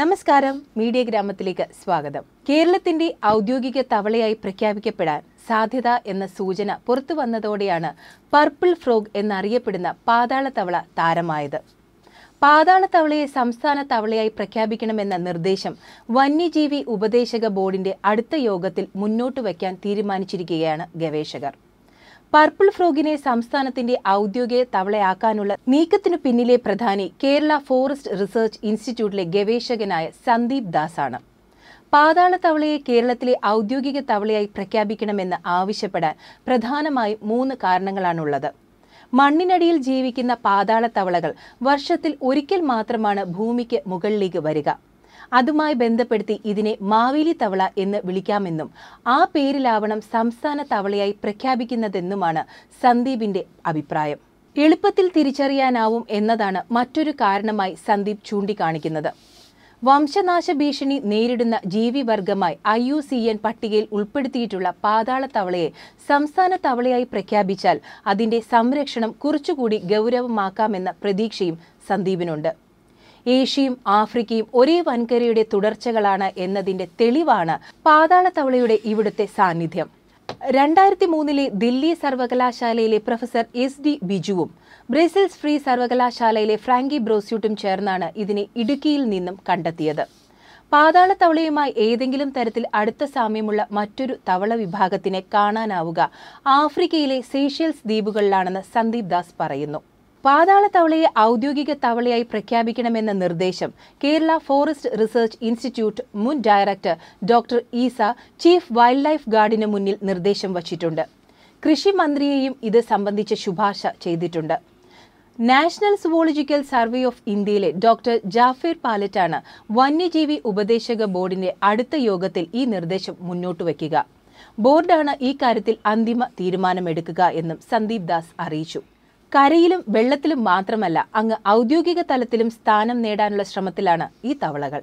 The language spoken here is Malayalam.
നമസ്കാരം മീഡിയ ഗ്രാമത്തിലേക്ക് സ്വാഗതം കേരളത്തിന്റെ ഔദ്യോഗിക തവളയായി പ്രഖ്യാപിക്കപ്പെടാൻ സാധ്യത എന്ന സൂചന പുറത്തു വന്നതോടെയാണ് പർപ്പിൾ ഫ്രോഗ് എന്നറിയപ്പെടുന്ന പാതാളത്തവള താരമായത് പാതാളത്തവളയെ സംസ്ഥാന തവളയായി പ്രഖ്യാപിക്കണമെന്ന നിർദ്ദേശം വന്യജീവി ഉപദേശക ബോർഡിന്റെ അടുത്ത യോഗത്തിൽ മുന്നോട്ട് വയ്ക്കാൻ തീരുമാനിച്ചിരിക്കുകയാണ് ഗവേഷകർ പർപ്പിൾ ഫ്രോഗിനെ സംസ്ഥാനത്തിന്റെ ഔദ്യോഗിക തവളയാക്കാനുള്ള നീക്കത്തിനു പിന്നിലെ പ്രധാനി കേരള ഫോറസ്റ്റ് റിസർച്ച് ഇൻസ്റ്റിറ്റ്യൂട്ടിലെ ഗവേഷകനായ സന്ദീപ് ദാസാണ് പാതാള തവളയെ കേരളത്തിലെ ഔദ്യോഗിക തവളയായി പ്രഖ്യാപിക്കണമെന്ന് ആവശ്യപ്പെടാൻ പ്രധാനമായും മൂന്ന് കാരണങ്ങളാണുള്ളത് മണ്ണിനടിയിൽ ജീവിക്കുന്ന പാതാള തവളകൾ വർഷത്തിൽ ഒരിക്കൽ മാത്രമാണ് ഭൂമിക്ക് മുകളിലേക്ക് വരിക അതുമായി ബന്ധപ്പെടുത്തി ഇതിനെ മാവേലി തവള എന്ന് വിളിക്കാമെന്നും ആ പേരിലാവണം സംസ്ഥാന തവളയായി പ്രഖ്യാപിക്കുന്നതെന്നുമാണ് സന്ദീപിന്റെ അഭിപ്രായം എളുപ്പത്തിൽ തിരിച്ചറിയാനാവും എന്നതാണ് മറ്റൊരു കാരണമായി സന്ദീപ് ചൂണ്ടിക്കാണിക്കുന്നത് വംശനാശ ഭീഷണി നേരിടുന്ന ജീവിവർഗമായി ഐ യു സി എൻ പട്ടികയിൽ ഉൾപ്പെടുത്തിയിട്ടുള്ള പാതാള തവളയെ സംസ്ഥാന തവളയായി പ്രഖ്യാപിച്ചാൽ അതിന്റെ സംരക്ഷണം കുറച്ചുകൂടി ഗൗരവമാക്കാമെന്ന പ്രതീക്ഷയും സന്ദീപിനുണ്ട് ഏഷ്യയും ആഫ്രിക്കയും ഒരേ വൻകരയുടെ തുടർച്ചകളാണ് എന്നതിന്റെ തെളിവാണ് പാതാളത്തവളയുടെ ഇവിടുത്തെ സാന്നിധ്യം രണ്ടായിരത്തി മൂന്നിലെ ദില്ലി സർവകലാശാലയിലെ പ്രൊഫസർ എസ് ഡി ബിജുവും ബ്രസൽസ് ഫ്രീ സർവകലാശാലയിലെ ഫ്രാങ്കി ബ്രോസ്യൂട്ടും ചേർന്നാണ് ഇതിനെ ഇടുക്കിയിൽ നിന്നും കണ്ടെത്തിയത് പാതാളത്തവളയുമായി ഏതെങ്കിലും തരത്തിൽ അടുത്ത സാമ്യമുള്ള മറ്റൊരു തവള വിഭാഗത്തിനെ കാണാനാവുക ആഫ്രിക്കയിലെ സേഷ്യൽസ് ദ്വീപുകളിലാണെന്ന് സന്ദീപ് ദാസ് പറയുന്നു പാതാള തവളയെ ഔദ്യോഗിക തവളയായി പ്രഖ്യാപിക്കണമെന്ന നിർദ്ദേശം കേരള ഫോറസ്റ്റ് റിസർച്ച് ഇൻസ്റ്റിറ്റ്യൂട്ട് മുൻ director doctor Easa chief wildlife ഗാർഡിന് മുന്നിൽ നിർദ്ദേശം വച്ചിട്ടുണ്ട് കൃഷി മന്ത്രിയെയും ഇത് സംബന്ധിച്ച ശുപാർശ ചെയ്തിട്ടുണ്ട് നാഷണൽ സുവോളജിക്കൽ സർവേ ഓഫ് ഇന്ത്യയിലെ ഡോക്ടർ ജാഫിർ പാലറ്റാണ് വന്യജീവി ഉപദേശക ബോർഡിന്റെ അടുത്ത യോഗത്തിൽ ഈ നിർദ്ദേശം മുന്നോട്ട് വയ്ക്കുക ബോർഡാണ് ഈ കാര്യത്തിൽ അന്തിമ തീരുമാനമെടുക്കുക എന്നും സന്ദീപ് ദാസ് അറിയിച്ചു കരയിലും വെള്ളത്തിലും മാത്രമല്ല അങ്ങ് ഔദ്യോഗിക തലത്തിലും സ്ഥാനം നേടാനുള്ള ശ്രമത്തിലാണ് ഈ തവളകൾ